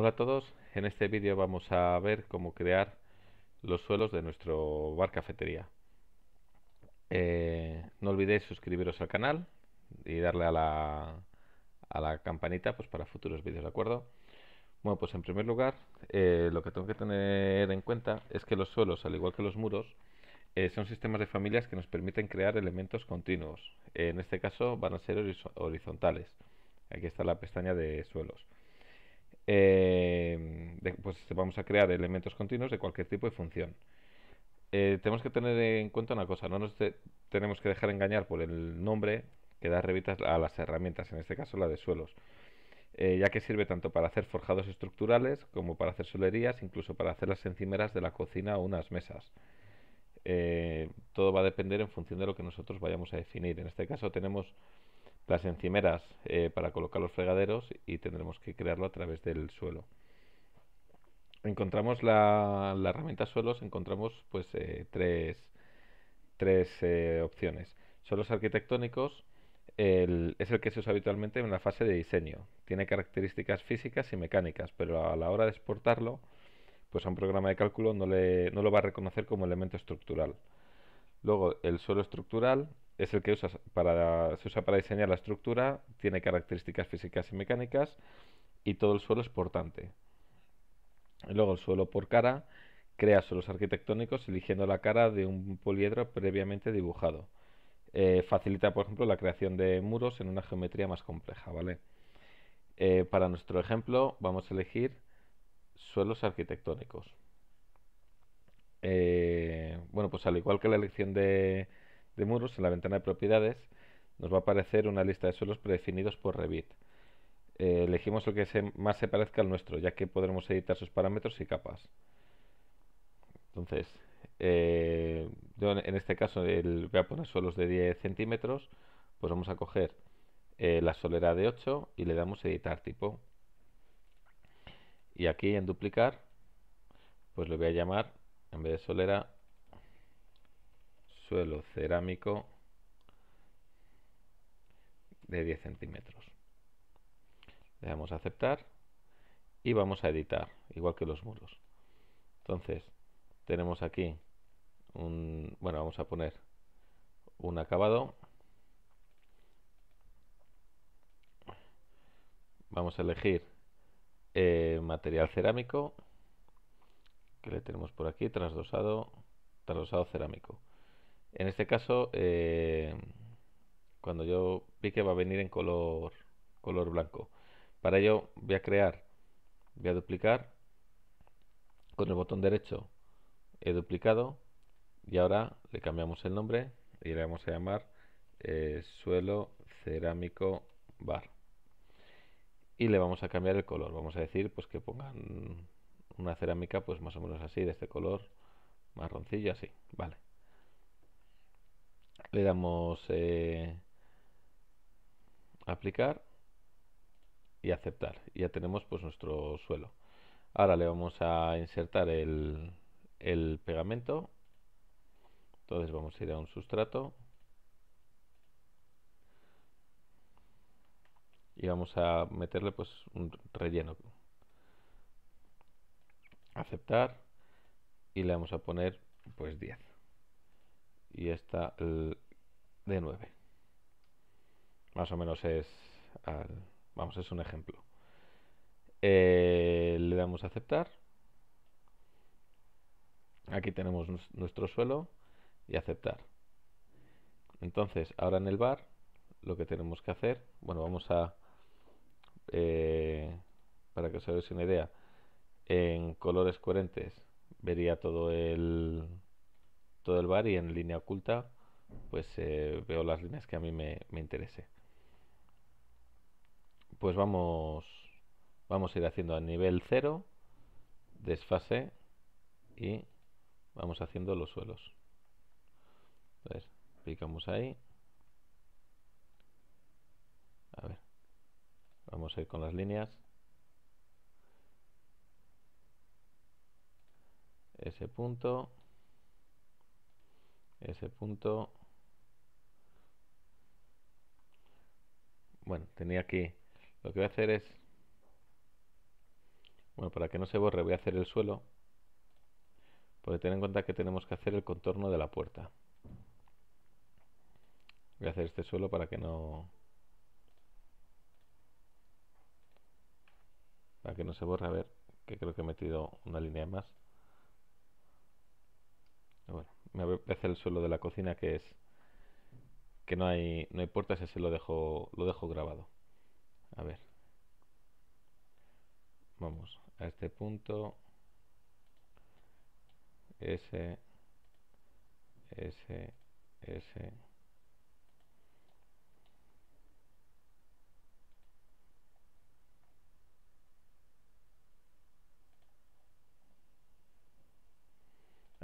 Hola a todos, en este vídeo vamos a ver cómo crear los suelos de nuestro bar cafetería. Eh, no olvidéis suscribiros al canal y darle a la, a la campanita pues, para futuros vídeos, ¿de acuerdo? Bueno, pues en primer lugar, eh, lo que tengo que tener en cuenta es que los suelos, al igual que los muros, eh, son sistemas de familias que nos permiten crear elementos continuos. en este caso van a ser horizontales. Aquí está la pestaña de suelos eh, pues vamos a crear elementos continuos de cualquier tipo de función. Eh, tenemos que tener en cuenta una cosa, no nos tenemos que dejar engañar por el nombre que da revistas a las herramientas, en este caso la de suelos, eh, ya que sirve tanto para hacer forjados estructurales como para hacer solerías, incluso para hacer las encimeras de la cocina o unas mesas. Eh, todo va a depender en función de lo que nosotros vayamos a definir. En este caso tenemos las encimeras eh, para colocar los fregaderos y tendremos que crearlo a través del suelo. Encontramos la, herramienta suelos, encontramos pues eh, tres, eh, opciones. Suelos arquitectónicos es el que se usa habitualmente en la fase de diseño. Tiene características físicas y mecánicas, pero a la hora de exportarlo, pues a un programa de cálculo no, le, no lo va a reconocer como elemento estructural. Luego el suelo estructural es el que se usa para diseñar la estructura, tiene características físicas y mecánicas y todo el suelo es portante. Luego el suelo por cara crea suelos arquitectónicos eligiendo la cara de un poliedro previamente dibujado. Eh, facilita, por ejemplo, la creación de muros en una geometría más compleja, ¿vale? Eh, para nuestro ejemplo vamos a elegir suelos arquitectónicos. Eh, bueno, pues al igual que la elección de, de muros, en la ventana de propiedades, nos va a aparecer una lista de suelos predefinidos por Revit. Eh, elegimos el que más se parezca al nuestro, ya que podremos editar sus parámetros y capas. Entonces, eh, en este caso el, voy a poner suelos de 10 centímetros, pues vamos a coger eh, la solera de 8 y le damos editar tipo. Y aquí en duplicar, pues le voy a llamar, en vez de solera, suelo cerámico de 10 centímetros. Le damos a aceptar y vamos a editar, igual que los muros. Entonces, tenemos aquí un, bueno, vamos a poner un acabado. Vamos a elegir eh, material cerámico, que le tenemos por aquí, trasdosado, trasdosado cerámico. En este caso, eh, cuando yo pique que va a venir en color, blanco. Para ello voy a crear, voy a duplicar con el botón derecho he duplicado y ahora le cambiamos el nombre y le vamos a llamar eh, suelo cerámico bar y le vamos a cambiar el color vamos a decir pues que pongan una cerámica pues más o menos así de este color marroncillo así vale le damos eh, aplicar y aceptar. Ya tenemos pues nuestro suelo. Ahora le vamos a insertar el, el pegamento. Entonces vamos a ir a un sustrato. Y vamos a meterle pues un relleno. Aceptar. Y le vamos a poner pues 10 y esta de 9. Más o menos es, vamos, es un ejemplo. Eh, le damos a aceptar. Aquí tenemos nuestro suelo y aceptar. Entonces, ahora en el bar, lo que tenemos que hacer, bueno, vamos a, eh, para que os hagáis una idea, en colores coherentes vería todo el, del bar y en línea oculta pues eh, veo las líneas que a mí me, me interese. Pues vamos, vamos a ir haciendo a nivel cero desfase y vamos haciendo los suelos. Entonces, picamos ahí. A ver, vamos a ir con las líneas. Ese punto, ese punto bueno tenía aquí lo que voy a hacer es bueno para que no se borre voy a hacer el suelo porque ten en cuenta que tenemos que hacer el contorno de la puerta voy a hacer este suelo para que no para que no se borre a ver que creo que he metido una línea más bueno, me parece el suelo de la cocina que es que no hay no hay puertas, ese lo dejo lo dejo grabado. A ver. Vamos a este punto ese ese ese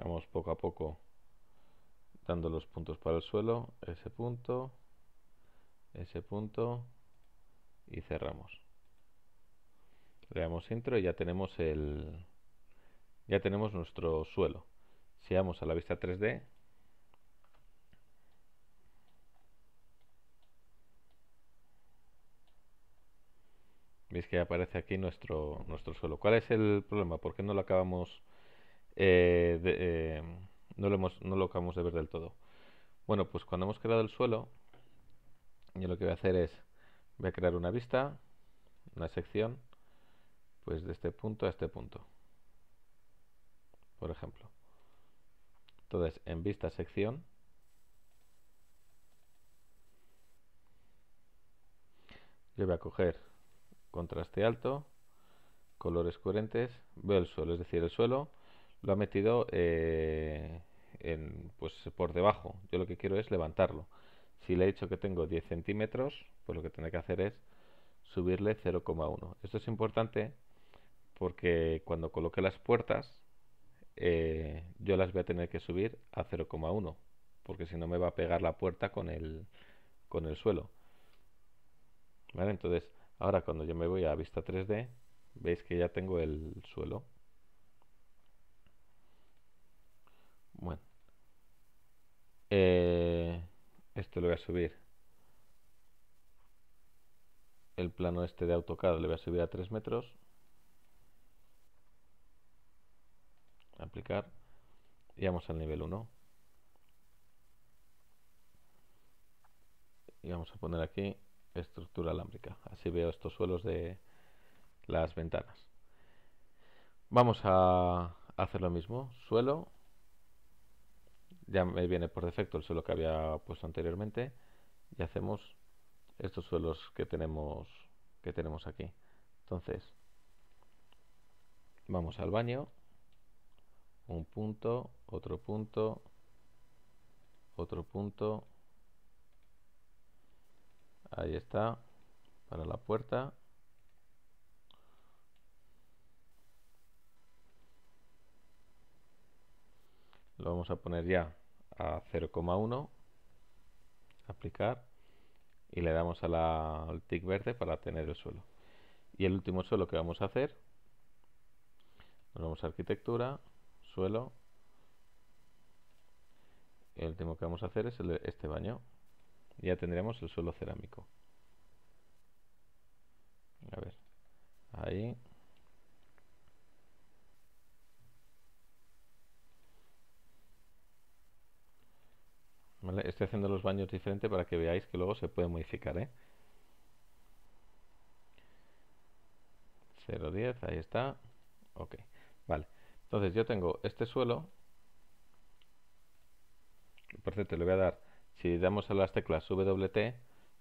Vamos poco a poco dando los puntos para el suelo, ese punto, ese punto y cerramos. Le damos intro y ya tenemos el ya tenemos nuestro suelo. Si vamos a la vista 3D Veis que aparece aquí nuestro nuestro suelo. ¿Cuál es el problema? ¿Por qué no lo acabamos eh, eh, no, lo hemos, no lo acabamos de ver del todo. Bueno, pues cuando hemos creado el suelo, yo lo que voy a hacer es, voy a crear una vista, una sección, pues de este punto a este punto, por ejemplo. Entonces, en vista sección, yo voy a coger contraste alto, colores coherentes, veo el suelo, es decir, el suelo lo ha metido eh, pues por debajo. Yo lo que quiero es levantarlo. Si le he dicho que tengo 10 centímetros, pues lo que tiene que hacer es subirle 0,1. Esto es importante porque cuando coloque las puertas, eh, yo las voy a tener que subir a 0,1, porque si no me va a pegar la puerta con el, con el suelo. Entonces, ahora cuando yo me voy a vista 3D, veis que ya tengo el suelo. Bueno. Eh, esto lo voy a subir. El plano este de AutoCAD le voy a subir a 3 metros. Aplicar. Y vamos al nivel 1. Y vamos a poner aquí estructura alámbrica. Así veo estos suelos de las ventanas. Vamos a hacer lo mismo. Suelo, ya me viene por defecto el suelo que había puesto anteriormente y hacemos estos suelos que tenemos que tenemos aquí entonces vamos al baño un punto otro punto otro punto ahí está para la puerta lo vamos a poner ya a 0,1, aplicar y le damos a la, al tick verde para tener el suelo. Y el último suelo que vamos a hacer, nos vamos a arquitectura, suelo, el último que vamos a hacer es este baño. Ya tendremos el suelo cerámico. A ver, ahí. Estoy haciendo los baños diferente para que veáis que luego se puede modificar. ¿eh? 0,10, ahí está. Ok, vale. Entonces yo tengo este suelo. Por cierto, le voy a dar, si damos a las teclas WT,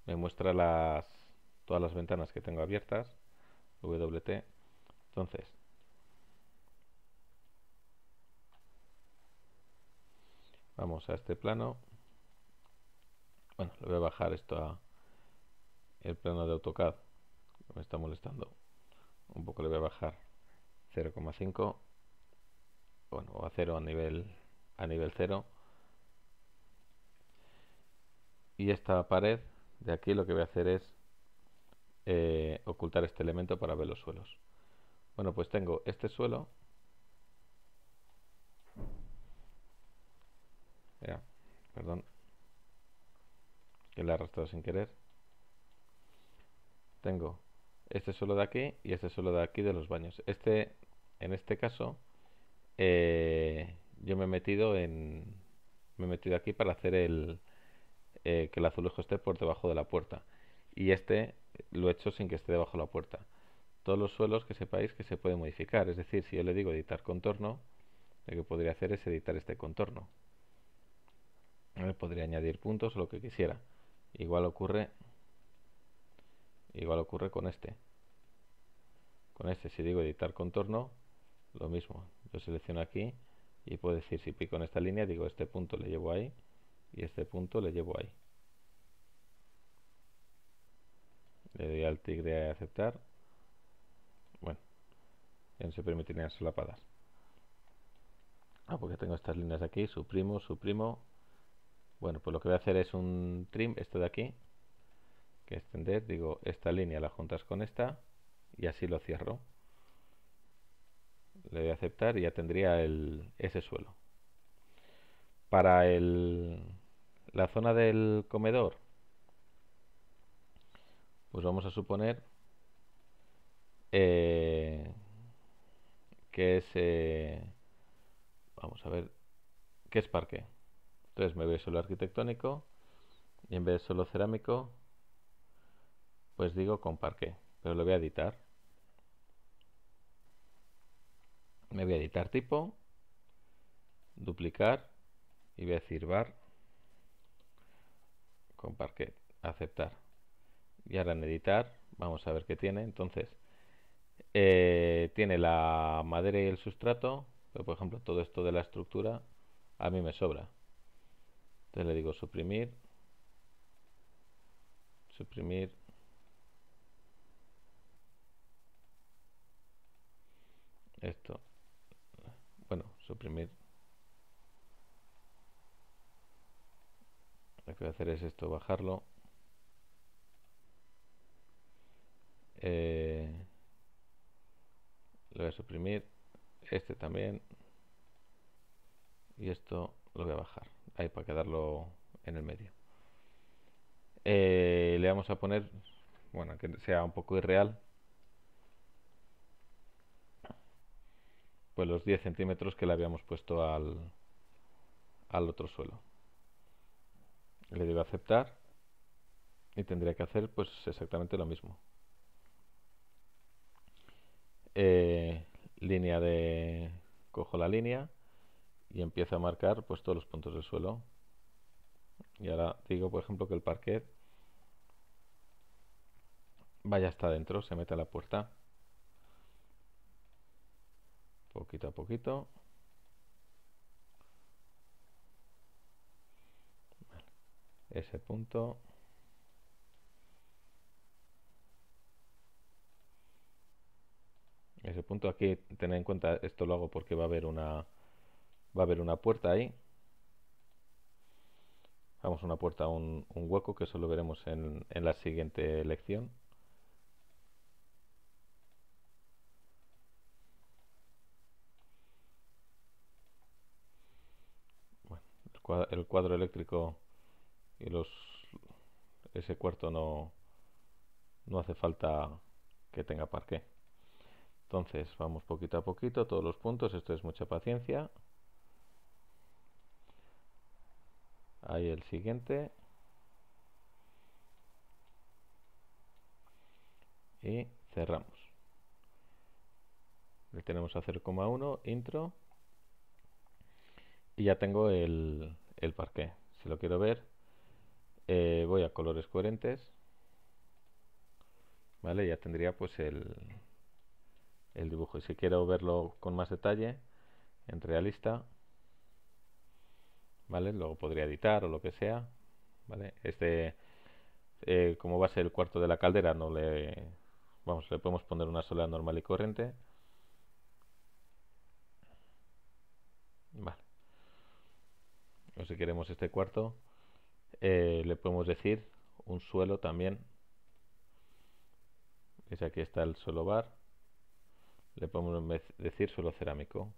me muestra las todas las ventanas que tengo abiertas. WT. Entonces, vamos a este plano. Bueno, le voy a bajar esto a el plano de AutoCAD. Me está molestando. Un poco le voy a bajar 0,5. Bueno, a 0 a nivel a nivel 0. Y esta pared de aquí lo que voy a hacer es eh, ocultar este elemento para ver los suelos. Bueno, pues tengo este suelo. perdón, que le he arrastrado sin querer. Tengo este suelo de aquí y este suelo de aquí de los baños. Este, en este caso, eh, yo me he metido en, me he metido aquí para hacer el eh, que el azulejo esté por debajo de la puerta. Y este lo he hecho sin que esté debajo de la puerta. Todos los suelos que sepáis que se pueden modificar. Es decir, si yo le digo editar contorno, lo que podría hacer es editar este contorno. podría añadir puntos o lo que quisiera igual ocurre igual ocurre con este con este si digo editar contorno lo mismo yo selecciono aquí y puedo decir si pico en esta línea digo este punto le llevo ahí y este punto le llevo ahí le doy al tigre a aceptar bueno ya no se permiten las solapadas ah porque tengo estas líneas aquí suprimo suprimo bueno, pues lo que voy a hacer es un trim, esto de aquí, que extender, digo, esta línea la juntas con esta y así lo cierro. Le voy a aceptar y ya tendría ese suelo. Para el, la zona del comedor, pues vamos a suponer eh, que es, eh, vamos a ver, que es parque. Entonces me voy solo arquitectónico y en vez de solo cerámico, pues digo con parqué, pero lo voy a editar. Me voy a editar tipo, duplicar y voy a decir bar con parqué, aceptar. Y ahora en editar, vamos a ver qué tiene. Entonces, eh, tiene la madera y el sustrato, pero por ejemplo todo esto de la estructura a mí me sobra. Entonces le digo suprimir, suprimir. Esto. Bueno, suprimir. Lo que voy a hacer es esto, bajarlo. Eh, lo voy a suprimir. Este también. Y esto lo voy a bajar ahí para quedarlo en el medio. Eh, le vamos a poner, bueno, que sea un poco irreal, pues los 10 centímetros que le habíamos puesto al, al otro suelo. Le debo aceptar y tendría que hacer pues exactamente lo mismo. Eh, línea de... cojo la línea y empieza a marcar pues todos los puntos del suelo y ahora digo por ejemplo que el parquet vaya hasta adentro, se mete a la puerta poquito a poquito ese punto ese punto aquí tener en cuenta esto lo hago porque va a haber una va a haber una puerta ahí vamos una puerta un, hueco que eso lo veremos en, la siguiente lección el, cuadro, eléctrico y los ese cuarto no no hace falta que tenga parqué entonces vamos poquito a poquito todos los puntos esto es mucha paciencia ahí el siguiente y cerramos le tenemos a 0,1 intro y ya tengo el, el parqué si lo quiero ver eh, voy a colores coherentes vale ya tendría pues el el dibujo y si quiero verlo con más detalle en realista Luego Lo podría editar o lo que sea, Este, eh, como va a ser el cuarto de la caldera, no le, vamos, le podemos poner una sola normal y corriente. Vale. si queremos este cuarto, eh, le podemos decir un suelo también. Es aquí está el suelo bar. Le podemos decir suelo cerámico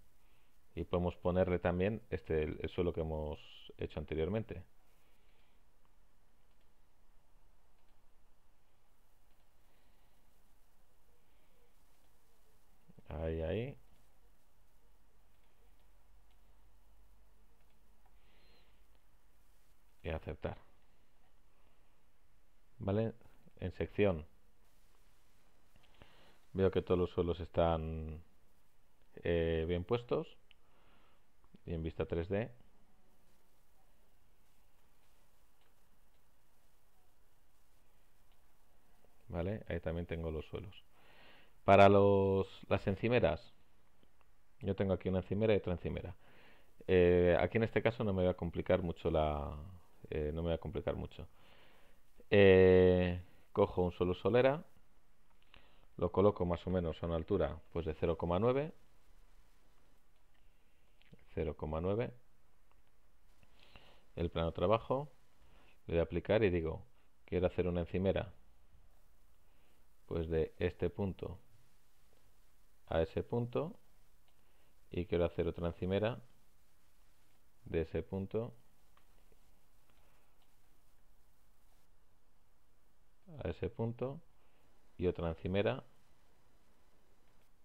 y podemos ponerle también este el, suelo que hemos hecho anteriormente ahí ahí y aceptar vale en sección veo que todos los suelos están eh, bien puestos y en vista 3D ¿vale? Ahí también tengo los suelos. Para los, las encimeras, yo tengo aquí una encimera y otra encimera. Eh, aquí en este caso no me voy a complicar mucho la... Eh, no me va a complicar mucho. Eh, cojo un suelo solera, lo coloco más o menos a una altura pues de 0,9 0,9 el plano de trabajo le voy a aplicar y digo quiero hacer una encimera pues de este punto a ese punto y quiero hacer otra encimera de ese punto a ese punto y otra encimera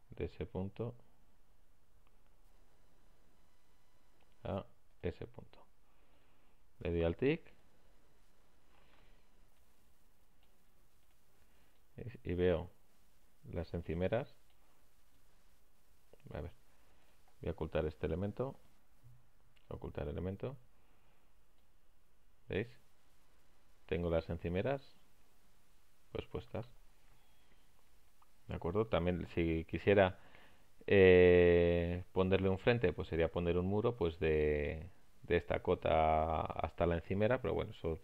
de ese punto a ese punto. Le doy al tic. Y veo las encimeras. A ver. Voy a ocultar este elemento. Ocultar elemento. ¿Veis? Tengo las encimeras pues puestas. ¿De acuerdo? También si quisiera eh, ponerle un frente, pues sería poner un muro pues de, esta cota hasta la encimera, pero bueno, eso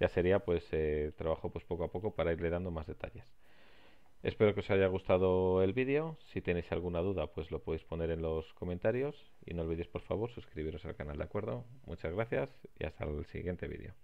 ya sería pues eh, trabajo pues poco a poco para irle dando más detalles. Espero que os haya gustado el vídeo, si tenéis alguna duda pues lo podéis poner en los comentarios y no olvidéis por favor suscribiros al canal, ¿de acuerdo? Muchas gracias y hasta el siguiente vídeo.